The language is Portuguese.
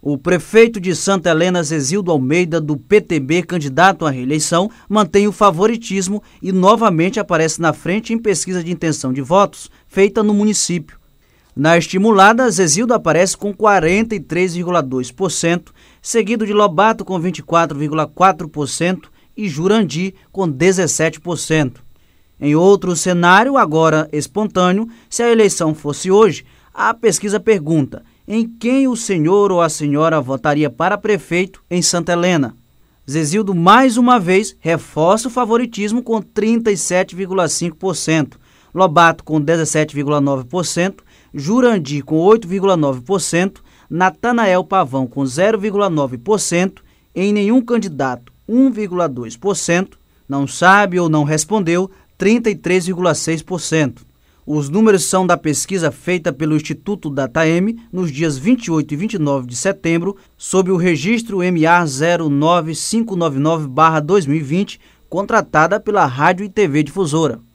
O prefeito de Santa Helena, Zezildo Almeida, do PTB, candidato à reeleição, mantém o favoritismo e novamente aparece na frente em pesquisa de intenção de votos feita no município. Na estimulada, Zezildo aparece com 43,2%, seguido de Lobato com 24,4% e Jurandi com 17%. Em outro cenário, agora espontâneo, se a eleição fosse hoje, a pesquisa pergunta: em quem o senhor ou a senhora votaria para prefeito em Santa Helena. Zezildo, mais uma vez, reforça o favoritismo com 37,5%, Lobato com 17,9%, Jurandi com 8,9%, Natanael Pavão com 0,9%, em nenhum candidato 1,2%, não sabe ou não respondeu 33,6%. Os números são da pesquisa feita pelo Instituto DataM nos dias 28 e 29 de setembro, sob o registro MA09599-2020, contratada pela Rádio e TV Difusora.